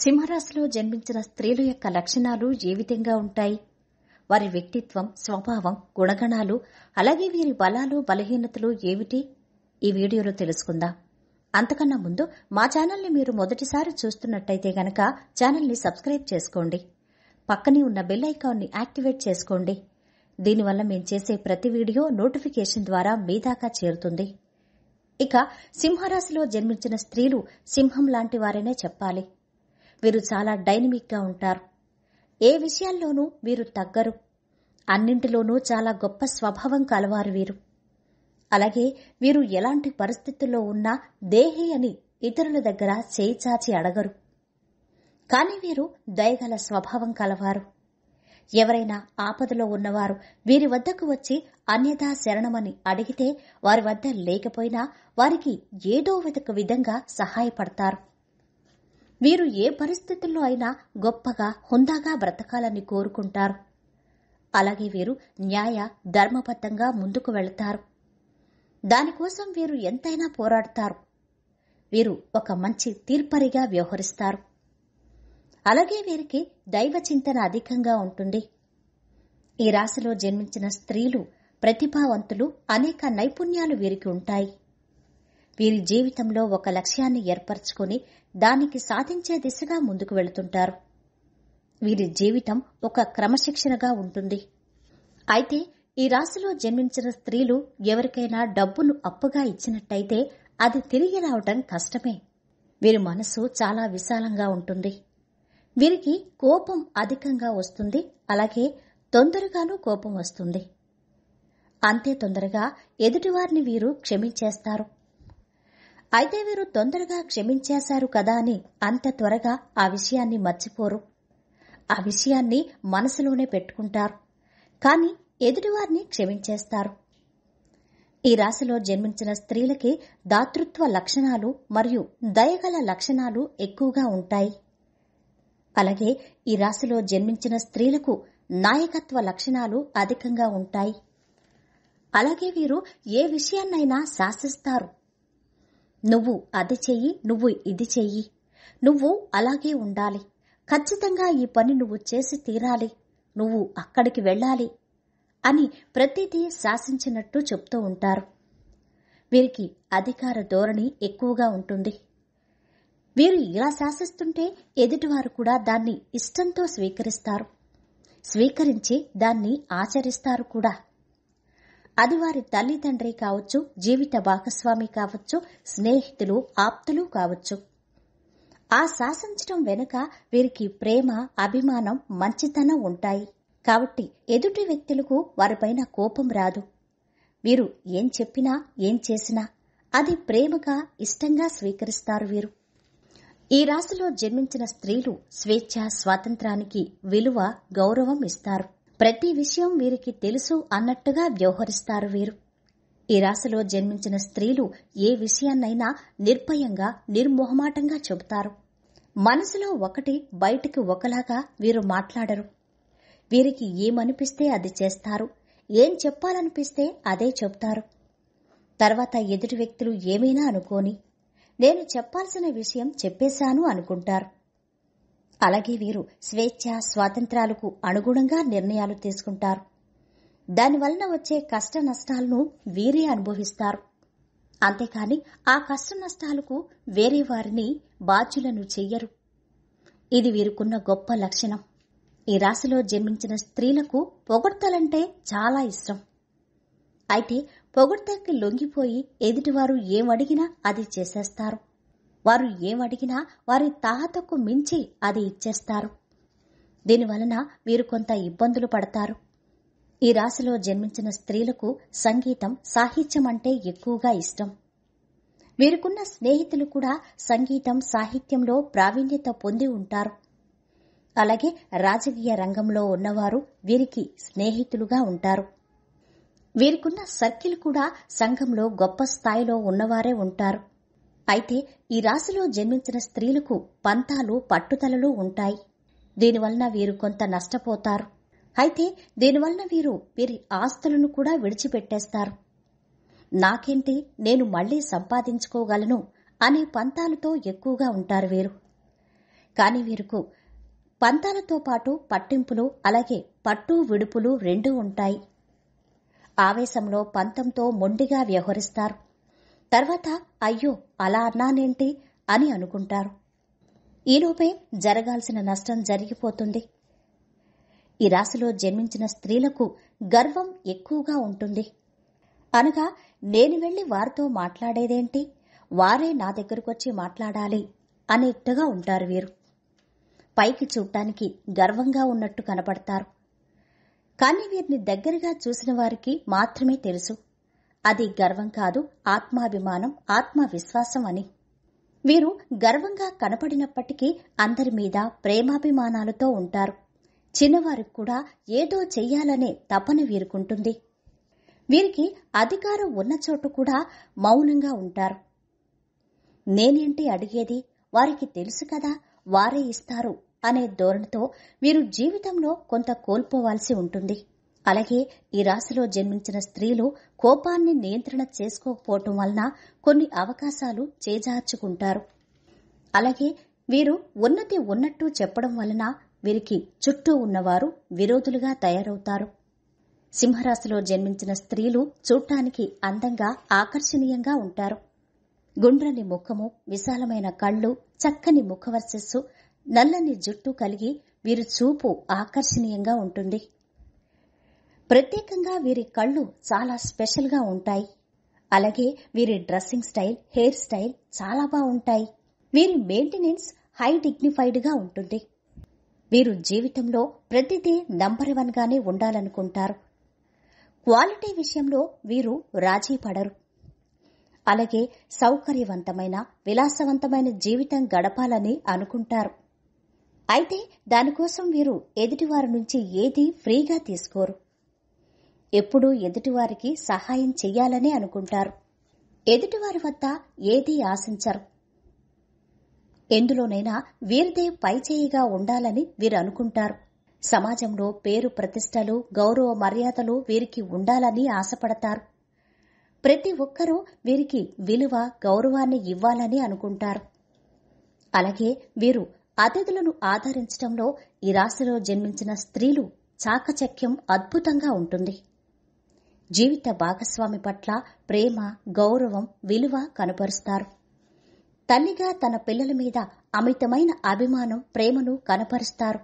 సింహరాశిలో జన్మించిన స్త్రీల యొక్క లక్షణాలు ఏ విధంగా ఉంటాయి వారి వ్యక్తిత్వం స్వభావం గుణగణాలు అలాగే వీరి బలాలు బలహీనతలు ఏమిటి ఈ వీడియోలో తెలుసుకుందాం అంతకన్నా ముందు మా ఛానల్ని మీరు మొదటిసారి చూస్తున్నట్టయితే గనక ఛానల్ని సబ్స్క్రైబ్ చేసుకోండి పక్కనే ఉన్న బెల్ ఐకాన్ని యాక్టివేట్ చేసుకోండి దీనివల్ల మేము చేసే ప్రతి వీడియో నోటిఫికేషన్ ద్వారా మీ దాకా చేరుతుంది ఇక సింహరాశిలో జన్మించిన స్త్రీలు సింహం లాంటి వారనే చెప్పాలి వీరు చాలా డైనమిక్గా ఉంటారు ఏ విషయాల్లోనూ వీరు తగ్గరు అన్నింటిలోనూ చాలా గొప్ప స్వభావం కలవారు వీరు అలాగే వీరు ఎలాంటి పరిస్థితుల్లో ఉన్నా దేహి అని ఇతరుల దగ్గర చేయిచాచి అడగరు కాని వీరు దయగల స్వభావం కలవారు ఎవరైనా ఆపదలో ఉన్నవారు వీరి వద్దకు వచ్చి అన్యథా శరణమని అడిగితే వారి వద్ద లేకపోయినా వారికి ఏదో ఒక విధంగా సహాయపడతారు వీరు ఏ పరిస్థితుల్లో అయినా గొప్పగా హుందాగా బ్రతకాలని కోరుకుంటారు అలాగే వీరు న్యాయ ధర్మబద్ధంగా ముందుకు వెళతారు దానికోసం వీరు ఎంతైనా పోరాడతారు వీరు ఒక మంచి తీర్పరిగా వ్యవహరిస్తారు అలాగే వీరికి దైవ చింతన అధికంగా ఉంటుంది ఈ రాశిలో జన్మించిన స్త్రీలు ప్రతిభావంతులు అనేక నైపుణ్యాలు వీరికి ఉంటాయి వీరి జీవితంలో ఒక లక్ష్యాన్ని ఏర్పరచుకుని దానికి సాధించే దిశగా ముందుకు వెళుతుంటారు వీరి జీవితం ఒక క్రమశిక్షణగా ఉంటుంది అయితే ఈ రాశిలో జన్మించిన స్త్రీలు ఎవరికైనా డబ్బును అప్పుగా ఇచ్చినట్టయితే అది తిరిగి రావటం కష్టమే వీరి మనసు చాలా విశాలంగా ఉంటుంది వీరికి కోపం అధికంగా వస్తుంది అలాగే తొందరగానూ కోపం వస్తుంది అంతే తొందరగా ఎదుటివారిని వీరు క్షమించేస్తారు అయితే వీరు తొందరగా క్షమించేశారు కదా అని అంత త్వరగా ఆ విషయాన్ని మర్చిపోరు ఆ విషయాన్ని మనసులోనే పెట్టుకుంటారు కాని ఎదుటివారిని క్షమించేస్తారు ఈ రాశిలో జన్మించిన స్త్రీలకి దాతృత్వ లక్షణాలు మరియు దయగల లక్షణాలు ఎక్కువగా ఉంటాయి అలాగే ఈ రాశిలో జన్మించిన స్త్రీలకు నాయకత్వ లక్షణాలు అధికంగా ఉంటాయి అలాగే వీరు ఏ విషయాన్నైనా శాసిస్తారు నువ్వు అది చెయ్యి నువ్వు ఇది చెయ్యి నువ్వు అలాగే ఉండాలి ఖచ్చితంగా ఈ పని నువ్వు చేసి తీరాలి నువ్వు అక్కడికి వెళ్ళాలి అని ప్రతిదీ శాసించినట్టు చెప్తూ ఉంటారు వీరికి అధికార ధోరణి ఎక్కువగా ఉంటుంది వీరు ఇలా శాసిస్తుంటే ఎదుటివారు కూడా దాన్ని ఇష్టంతో స్వీకరిస్తారు స్వీకరించి దాన్ని ఆచరిస్తారు కూడా అది వారి తల్లిదండ్రి కావచ్చు జీవిత భాగస్వామి కావచ్చు స్నేహితులు ఆప్తులు కావచ్చు ఆ శాసించడం వెనుక వీరికి ప్రేమ అభిమానం మంచితనం ఉంటాయి కాబట్టి ఎదుటి వ్యక్తులకు వారిపైన కోపం రాదు వీరు ఏం చెప్పినా ఏం చేసినా అది ప్రేమగా ఇష్టంగా స్వీకరిస్తారు వీరు ఈ రాశిలో జన్మించిన స్త్రీలు స్వేచ్ఛ స్వాతంత్రానికి విలువ గౌరవం ఇస్తారు ప్రతి విషయం వీరికి తెలుసు అన్నట్టుగా వ్యవహరిస్తారు వీరు ఈ రాశిలో జన్మించిన స్త్రీలు ఏ విషయాన్నైనా నిర్భయంగా నిర్మోహమాటంగా చెబుతారు మనసులో ఒకటి బయటికి ఒకలాగా వీరు మాట్లాడరు వీరికి ఏమనిపిస్తే అది చేస్తారు ఏం చెప్పాలనిపిస్తే అదే చెబుతారు తర్వాత ఎదుటి వ్యక్తులు ఏమైనా అనుకోని నేను చెప్పాల్సిన విషయం చెప్పేశాను అనుకుంటారు అలాగే వీరు స్వేచ్ఛ స్వాతంత్రాలకు అనుగుణంగా నిర్ణయాలు తీసుకుంటారు దానివలన వచ్చే కష్ట నష్టాలను వీరే అనుభవిస్తారు అంతేకాని ఆ కష్ట నష్టాలకు వేరే వారిని బాధ్యులను చెయ్యరు ఇది వీరుకున్న గొప్ప లక్షణం ఈ రాశిలో జన్మించిన స్త్రీలకు పొగడ్తలంటే చాలా ఇష్టం అయితే పొగడ్తకి లొంగిపోయి ఎదుటివారు ఏమడిగినా అది చేసేస్తారు వారు ఏమడిగినా వారి తాతకు మించి అది ఇచ్చేస్తారు దీనివలన వీరు కొంత ఇబ్బందులు పడతారు ఈ రాశిలో జన్మించిన స్త్రీలకు సంగీతం సాహిత్యం అంటే ఎక్కువగా ఇష్టం వీరికున్న స్నేహితులు కూడా సంగీతం సాహిత్యంలో ప్రావీణ్యత పొంది ఉంటారు అలాగే రాజకీయ రంగంలో ఉన్నవారు వీరికి స్నేహితులుగా ఉంటారు వీరికున్న సర్కిల్ కూడా సంఘంలో గొప్ప స్థాయిలో ఉన్నవారే ఉంటారు అయితే ఈ రాశిలో జన్మించిన స్త్రీలకు పంతాలు పట్టుదలలు ఉంటాయి దీనివలన వీరు కొంత నష్టపోతారు అయితే దీనివలన వీరు వీరి ఆస్తులను కూడా విడిచిపెట్టేస్తారు నాకేంటి నేను మళ్లీ సంపాదించుకోగలను అనే పంతాలతో ఎక్కువగా ఉంటారు వీరు కాని వీరుకు పంతాలతో పాటు పట్టింపులు అలాగే పట్టు విడుపులు రెండూ ఉంటాయి ఆవేశంలో పంతంతో మొండిగా వ్యవహరిస్తారు తర్వాత అయ్యో అలా అన్నానేంటి అని అనుకుంటారు ఈలోపే జరగాల్సిన నష్టం జరిగిపోతుంది ఈ రాశిలో జన్మించిన స్త్రీలకు గర్వం ఎక్కువగా ఉంటుంది అనగా నేను వెళ్లి వారితో మాట్లాడేదేంటి వారే నా దగ్గరకొచ్చి మాట్లాడాలి అనేట్టుగా ఉంటారు వీరు పైకి చూడటానికి గర్వంగా ఉన్నట్టు కనపడతారు కానీ వీరిని దగ్గరగా చూసిన వారికి మాత్రమే తెలుసు అది గర్వం కాదు ఆత్మాభిమానం ఆత్మవిశ్వాసం అని వీరు గర్వంగా కనపడినప్పటికీ అందరి మీద ప్రేమాభిమానాలతో ఉంటారు చిన్నవారికి కూడా ఏదో చెయ్యాలనే తపన వీరుకుంటుంది వీరికి అధికారం ఉన్న చోటు కూడా మౌనంగా ఉంటారు నేనేంటి అడిగేది వారికి తెలుసు కదా వారే ఇస్తారు అనే ధోరణితో వీరు జీవితంలో కొంత కోల్పోవాల్సి ఉంటుంది అలాగే ఈ రాశిలో జన్మించిన స్త్రీలు కోపాన్ని నియంత్రణ చేసుకోకపోవటం వలన కొన్ని అవకాశాలు చేజార్చుకుంటారు అలాగే వీరు ఉన్నతి ఉన్నట్టు చెప్పడం వలన వీరికి చుట్టూ ఉన్నవారు విరోధులుగా తయారవుతారు సింహరాశిలో జన్మించిన స్త్రీలు చూడటానికి అందంగా ఆకర్షణీయంగా ఉంటారు గుండ్రని ముఖము విశాలమైన కళ్ళు చక్కని ముఖవర్శస్సు నల్లని జుట్టు కలిగి వీరు చూపు ఆకర్షణీయంగా ఉంటుంది ప్రత్యేకంగా వీరి కళ్ళు చాలా స్పెషల్గా ఉంటాయి అలాగే వీరి డ్రెస్సింగ్ స్టైల్ హెయిర్ స్టైల్ చాలా బాగుంటాయి వీరి మెయింటెనెన్స్ హై డిగ్నిఫైడ్గా ఉంటుంది వీరు జీవితంలో ప్రతిదీ నంబర్ వన్గానే ఉండాలనుకుంటారు క్వాలిటీ విషయంలో వీరు రాజీ పడరు అలాగే సౌకర్యవంతమైన విలాసవంతమైన జీవితం గడపాలని అనుకుంటారు అయితే దానికోసం వీరు ఎదుటివారి నుంచి ఏదీ ఫ్రీగా తీసుకోరు ఎప్పుడూ ఎదుటివారికి సహాయం చెయ్యాలనే అనుకుంటారు ఎదుటివారి వద్ద ఏదీ ఆశించరు ఎందులోనైనా వీరిదే పైచేయిగా ఉండాలని వీరు అనుకుంటారు సమాజంలో పేరు ప్రతిష్టలు గౌరవ మర్యాదలు వీరికి ఉండాలని ఆశపడతారు ప్రతి ఒక్కరూ వీరికి విలువ గౌరవాన్ని ఇవ్వాలని అనుకుంటారు అలాగే వీరు అతిథులను ఆదరించడంలో ఈ రాశిలో జన్మించిన స్త్రీలు చాకచక్యం అద్భుతంగా ఉంటుంది జీవిత భాగస్వామి పట్ల ప్రేమ గౌరవం విలువ కనపరుస్తారు తల్లిగా తన పిల్లల మీద అమితమైన అభిమానం ప్రేమను కనపరుస్తారు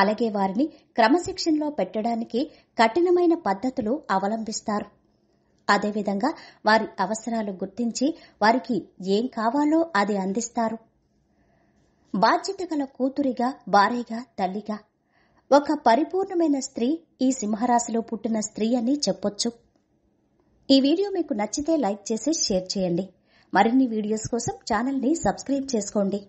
అలాగే వారిని క్రమశిక్షణలో పెట్టడానికి కఠినమైన పద్ధతులు అవలంబిస్తారు అదేవిధంగా వారి అవసరాలు గుర్తించి వారికి ఏం కావాలో అది అందిస్తారు బాధ్యత గల కూతురిగా భార్యగా తల్లిగా ఒక పరిపూర్ణమైన స్త్రీ ఈ సింహరాశిలో పుట్టిన స్త్రీ అని చెప్పొచ్చు ఈ వీడియో మీకు నచ్చితే లైక్ చేసి షేర్ చేయండి మరిన్ని వీడియోస్ కోసం ఛానల్ని సబ్స్క్రైబ్ చేసుకోండి